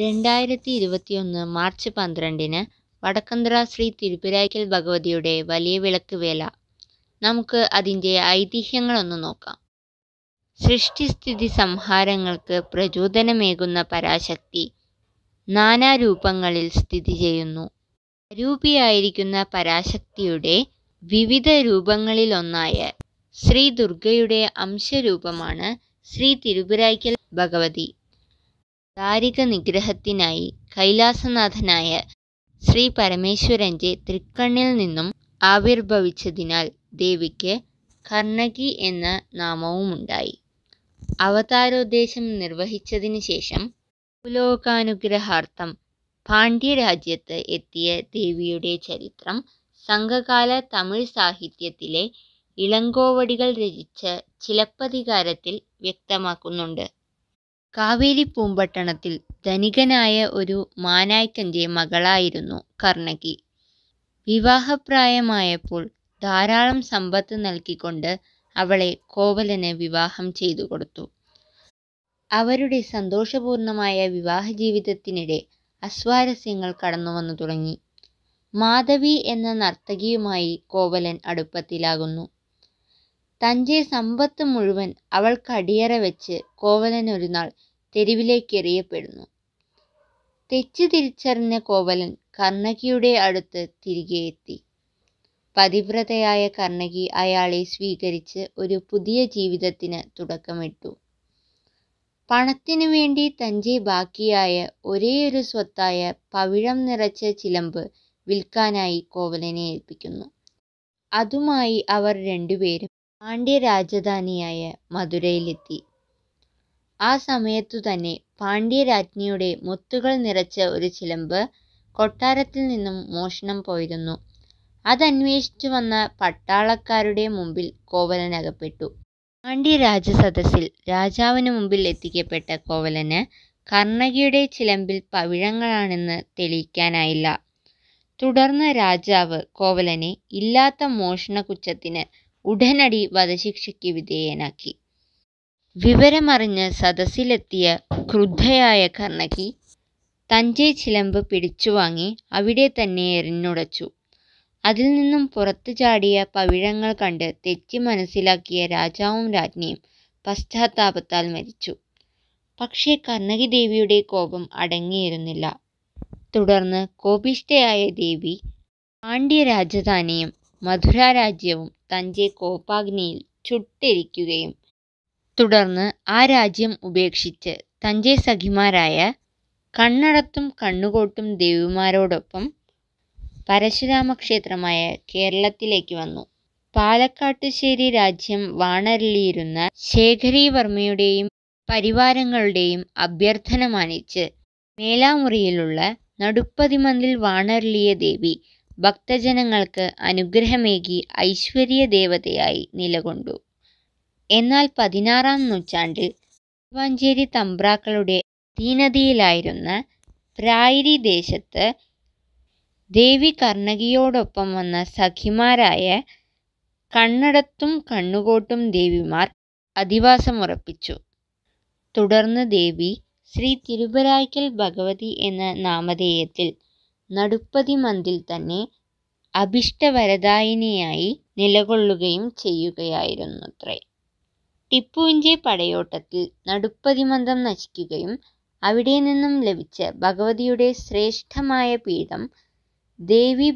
രണ്ടായിരത്തി ഇരുപത്തിയൊന്ന് മാർച്ച് പന്ത്രണ്ടിന് വടക്കന്തറ ശ്രീ തിരുപ്പിരായ്ക്കൽ ഭഗവതിയുടെ വലിയ വിളക്ക് വേല നമുക്ക് അതിൻ്റെ ഐതിഹ്യങ്ങളൊന്ന് നോക്കാം സൃഷ്ടിസ്ഥിതി സംഹാരങ്ങൾക്ക് പ്രചോദനമേകുന്ന പരാശക്തി നാനാരൂപങ്ങളിൽ സ്ഥിതി ചെയ്യുന്നു അരൂപിയായിരിക്കുന്ന പരാശക്തിയുടെ വിവിധ രൂപങ്ങളിലൊന്നായ ശ്രീ ദുർഗയുടെ അംശരൂപമാണ് ശ്രീ തിരുപുരായ്ക്കൽ ഭഗവതി ദാരിക നിഗ്രഹത്തിനായി കൈലാസനാഥനായ ശ്രീ പരമേശ്വരൻ്റെ തൃക്കണ്ണിൽ നിന്നും ആവിർഭവിച്ചതിനാൽ ദേവിക്ക് കർണകി എന്ന നാമവുമുണ്ടായി അവതാരോദ്ദേശം നിർവഹിച്ചതിനു ശേഷം ഭൂലോകാനുഗ്രഹാർത്ഥം പാണ്ഡ്യരാജ്യത്ത് എത്തിയ ദേവിയുടെ ചരിത്രം സംഘകാല തമിഴ് സാഹിത്യത്തിലെ ഇളങ്കോവടികൾ രചിച്ച ചിലപ്പതികാരത്തിൽ വ്യക്തമാക്കുന്നുണ്ട് കാവേരി പൂമ്പട്ടണത്തിൽ ധനികനായ ഒരു മാനായ്ക്കൻ്റെ മകളായിരുന്നു കർണകി വിവാഹപ്രായമായപ്പോൾ ധാരാളം സമ്പത്ത് നൽകിക്കൊണ്ട് അവളെ കോവലന് വിവാഹം ചെയ്തു കൊടുത്തു അവരുടെ സന്തോഷപൂർണമായ വിവാഹ ജീവിതത്തിനിടെ അസ്വാരസ്യങ്ങൾ കടന്നു വന്നു തുടങ്ങി മാധവി എന്ന നർത്തകിയുമായി കോവലൻ അടുപ്പത്തിലാകുന്നു തൻ്റെ സമ്പത്ത് മുഴുവൻ അവൾക്ക് അടിയറ വെച്ച് കോവലൻ ഒരു നാൾ തെരുവിലേക്ക് എറിയപ്പെടുന്നു തെറ്റ് തിരിച്ചറിഞ്ഞ കോവലൻ കർണകിയുടെ അടുത്ത് തിരികെ എത്തി പതിവ്രതയായ കർണകി അയാളെ സ്വീകരിച്ച് ഒരു പുതിയ ജീവിതത്തിന് തുടക്കമിട്ടു പണത്തിനു വേണ്ടി തൻ്റെ ബാക്കിയായ ഒരേയൊരു സ്വത്തായ പവിഴം നിറച്ച ചിലമ്പ് വിൽക്കാനായി കോവലനെ ഏൽപ്പിക്കുന്നു അതുമായി അവർ രണ്ടുപേരും പാണ്ഡ്യ രാജധാനിയായ മധുരയിലെത്തി. ആ സമയത്തുതന്നെ രാജ്ഞിയുടെ മുത്തുകൾ നിറച്ച ഒരു ചിലമ്പ് കൊട്ടാരത്തിൽ നിന്നും മോഷണം പോയിരുന്നു. അതന്വേഷിച്ചു വന്ന പട്ടാളക്കാരുടെ മുമ്പിൽ കോവലൻ അകപ്പെട്ടു. രാജസദസ്സിൽ രാജാവിനു മുമ്പിൽ എത്തിക്കപ്പെട്ട കോവലന് കർണകിയുടെ ചിലമ്പിൽ പവിഴങ്ങളാണെന്ന് തെളിയിക്കാനായില്ല. തുടർന്ന് രാജാവ് കോവലനെ ഇല്ലാത്ത മോഷണക്കുറ്റത്തിന് ഉടനടി വധശിക്ഷയ്ക്ക് വിധേയനാക്കി വിവരമറിഞ്ഞ് സദസ്സിലെത്തിയ ക്രുദ്ധയായ കർണകി തഞ്ചെ ചിലമ്പ് പിടിച്ചുവാങ്ങി അവിടെ തന്നെ എറിഞ്ഞുടച്ചു അതിൽ നിന്നും പുറത്തു ചാടിയ പവിഴങ്ങൾ കണ്ട് തെറ്റി മനസ്സിലാക്കിയ രാജാവും രാജ്ഞിയും പശ്ചാത്താപത്താൽ മരിച്ചു പക്ഷേ കർണകി ദേവിയുടെ കോപം അടങ്ങിയിരുന്നില്ല തുടർന്ന് കോപിഷ്ഠയായ ദേവി പാണ്ഡ്യ രാജധാനിയും മധുര രാജ്യവും തഞ്ചെ കോപ്പാഗ്നിയിൽ ചുട്ടെരിക്കുകയും തുടർന്ന് ആ രാജ്യം ഉപേക്ഷിച്ച് തഞ്ചെ സഖിമാരായ കണ്ണടത്തും കണ്ണുകോട്ടും ദേവിമാരോടൊപ്പം പരശുരാമക്ഷേത്രമായ കേരളത്തിലേക്ക് വന്നു പാലക്കാട്ടുശ്ശേരി രാജ്യം വാണരലിയിരുന്ന ശേഖരിവർമ്മയുടെയും പരിവാരങ്ങളുടെയും അഭ്യർത്ഥന മാനിച്ച് മേലാമുറിയിലുള്ള നടുപ്പതിമന്തിൽ വാണരലിയ ദേവി ഭക്തജനങ്ങൾക്ക് അനുഗ്രഹമേകി ഐശ്വര്യ ദേവതയായി നിലകൊണ്ടു എന്നാൽ പതിനാറാം നൂറ്റാണ്ടിൽ തിരുവാഞ്ചേരി തമ്പ്രാക്കളുടെ അധീനതയിലായിരുന്ന പ്രായരി ദേശത്ത് ദേവി കർണകിയോടൊപ്പം വന്ന സഖിമാരായ കണ്ണടത്തും കണ്ണുകോട്ടും ദേവിമാർ അധിവാസമുറപ്പിച്ചു തുടർന്ന് ദേവി ശ്രീ തിരുവരായ്ക്കൽ ഭഗവതി എന്ന നാമധേയത്തിൽ മന്തിൽ തന്നെ അഭിഷ്ടവരദായിനിയായി നിലകൊള്ളുകയും ചെയ്യുകയായിരുന്നത്രേ. ടിപ്പുവിന്റെ പടയോട്ടത്തിൽ മന്ദം നശിക്കുകയും അവിടെ നിന്നും ലഭിച്ച ഭഗവതിയുടെ ശ്രേഷ്ഠമായ പീഠം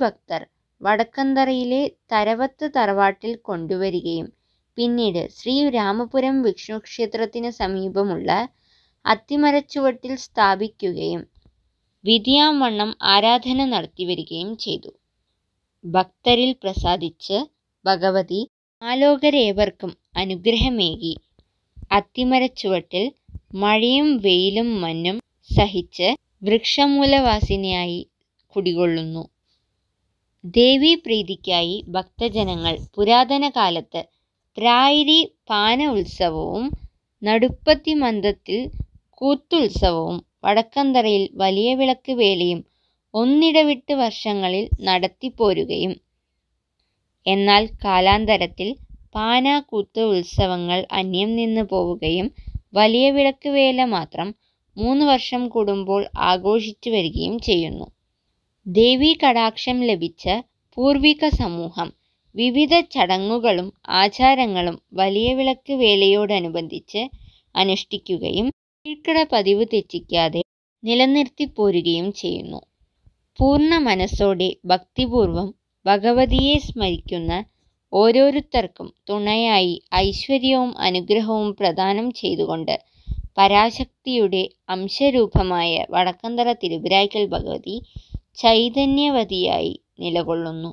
ഭക്തർ വടക്കന്തറയിലെ തരവത്ത് തറവാട്ടിൽ കൊണ്ടുവരികയും പിന്നീട് ശ്രീരാമപുരം വിഷ്ണുക്ഷേത്രത്തിന് സമീപമുള്ള അത്തിമരച്ചുവട്ടിൽ സ്ഥാപിക്കുകയും വിധിയാംവണ്ണം ആരാധന വരികയും ചെയ്തു ഭക്തരിൽ പ്രസാദിച്ച് ഭഗവതി ആലോകരേവർക്കും അനുഗ്രഹമേകി അത്തിമരച്ചുവട്ടിൽ മഴയും വെയിലും മഞ്ഞും സഹിച്ച് വൃക്ഷമൂലവാസിനിയായി കുടികൊള്ളുന്നു ദേവീപ്രീതിക്കായി ഭക്തജനങ്ങൾ പുരാതന കാലത്ത് പ്രായരി പാന ഉത്സവവും നടുപ്പത്തി മന്ദത്തിൽ കൂത്തുത്സവവും വടക്കന്തറയിൽ വലിയ വിളക്ക് വേലയും ഒന്നിടവിട്ട് വർഷങ്ങളിൽ നടത്തിപ്പോരുകയും എന്നാൽ കാലാന്തരത്തിൽ പാനാക്കൂത്ത് ഉത്സവങ്ങൾ അന്യം നിന്നു പോവുകയും വലിയ വിളക്ക് വേല മാത്രം മൂന്ന് വർഷം കൂടുമ്പോൾ ആഘോഷിച്ചു വരികയും ചെയ്യുന്നു ദേവീ കടാക്ഷം ലഭിച്ച പൂർവിക സമൂഹം വിവിധ ചടങ്ങുകളും ആചാരങ്ങളും വലിയ വിളക്ക് വേലയോടനുബന്ധിച്ച് അനുഷ്ഠിക്കുകയും കീഴ്ക്കിട പതിവ് തെറ്റിക്കാതെ നിലനിർത്തി പോരുകയും ചെയ്യുന്നു പൂർണ്ണ മനസ്സോടെ ഭക്തിപൂർവം ഭഗവതിയെ സ്മരിക്കുന്ന ഓരോരുത്തർക്കും തുണയായി ഐശ്വര്യവും അനുഗ്രഹവും പ്രദാനം ചെയ്തുകൊണ്ട് പരാശക്തിയുടെ അംശരൂപമായ വടക്കന്തറ തിരുവിരായ്ക്കൽ ഭഗവതി ചൈതന്യവതിയായി നിലകൊള്ളുന്നു